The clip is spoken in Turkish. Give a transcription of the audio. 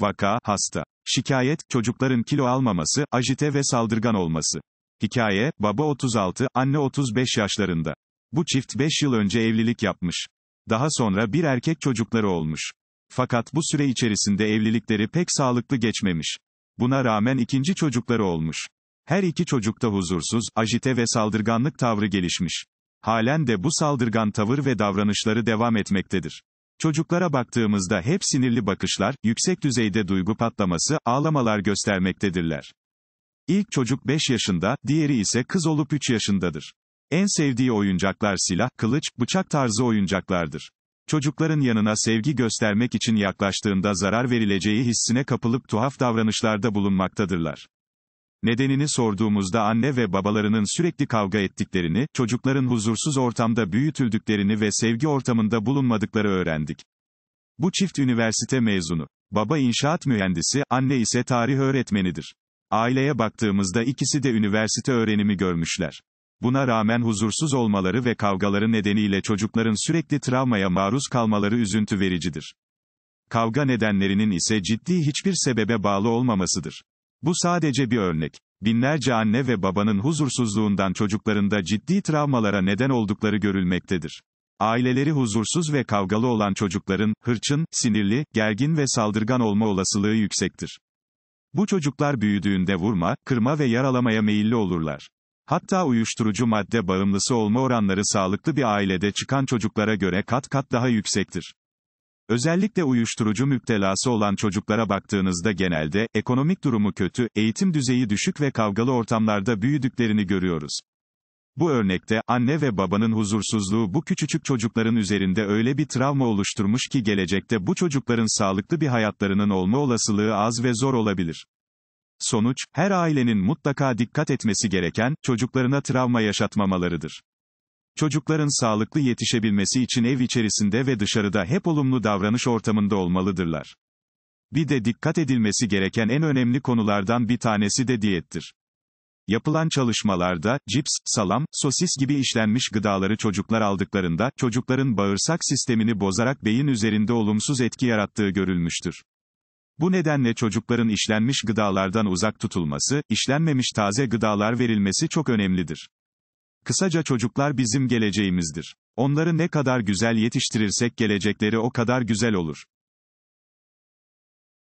Vaka, hasta. Şikayet, çocukların kilo almaması, ajite ve saldırgan olması. Hikaye, baba 36, anne 35 yaşlarında. Bu çift 5 yıl önce evlilik yapmış. Daha sonra bir erkek çocukları olmuş. Fakat bu süre içerisinde evlilikleri pek sağlıklı geçmemiş. Buna rağmen ikinci çocukları olmuş. Her iki çocukta huzursuz, ajite ve saldırganlık tavrı gelişmiş. Halen de bu saldırgan tavır ve davranışları devam etmektedir. Çocuklara baktığımızda hep sinirli bakışlar, yüksek düzeyde duygu patlaması, ağlamalar göstermektedirler. İlk çocuk 5 yaşında, diğeri ise kız olup 3 yaşındadır. En sevdiği oyuncaklar silah, kılıç, bıçak tarzı oyuncaklardır. Çocukların yanına sevgi göstermek için yaklaştığında zarar verileceği hissine kapılıp tuhaf davranışlarda bulunmaktadırlar. Nedenini sorduğumuzda anne ve babalarının sürekli kavga ettiklerini, çocukların huzursuz ortamda büyütüldüklerini ve sevgi ortamında bulunmadıkları öğrendik. Bu çift üniversite mezunu. Baba inşaat mühendisi, anne ise tarih öğretmenidir. Aileye baktığımızda ikisi de üniversite öğrenimi görmüşler. Buna rağmen huzursuz olmaları ve kavgaları nedeniyle çocukların sürekli travmaya maruz kalmaları üzüntü vericidir. Kavga nedenlerinin ise ciddi hiçbir sebebe bağlı olmamasıdır. Bu sadece bir örnek. Binlerce anne ve babanın huzursuzluğundan çocuklarında ciddi travmalara neden oldukları görülmektedir. Aileleri huzursuz ve kavgalı olan çocukların, hırçın, sinirli, gergin ve saldırgan olma olasılığı yüksektir. Bu çocuklar büyüdüğünde vurma, kırma ve yaralamaya meyilli olurlar. Hatta uyuşturucu madde bağımlısı olma oranları sağlıklı bir ailede çıkan çocuklara göre kat kat daha yüksektir. Özellikle uyuşturucu müptelası olan çocuklara baktığınızda genelde, ekonomik durumu kötü, eğitim düzeyi düşük ve kavgalı ortamlarda büyüdüklerini görüyoruz. Bu örnekte, anne ve babanın huzursuzluğu bu küçücük çocukların üzerinde öyle bir travma oluşturmuş ki gelecekte bu çocukların sağlıklı bir hayatlarının olma olasılığı az ve zor olabilir. Sonuç, her ailenin mutlaka dikkat etmesi gereken, çocuklarına travma yaşatmamalarıdır. Çocukların sağlıklı yetişebilmesi için ev içerisinde ve dışarıda hep olumlu davranış ortamında olmalıdırlar. Bir de dikkat edilmesi gereken en önemli konulardan bir tanesi de diyettir. Yapılan çalışmalarda, cips, salam, sosis gibi işlenmiş gıdaları çocuklar aldıklarında, çocukların bağırsak sistemini bozarak beyin üzerinde olumsuz etki yarattığı görülmüştür. Bu nedenle çocukların işlenmiş gıdalardan uzak tutulması, işlenmemiş taze gıdalar verilmesi çok önemlidir. Kısaca çocuklar bizim geleceğimizdir. Onları ne kadar güzel yetiştirirsek gelecekleri o kadar güzel olur.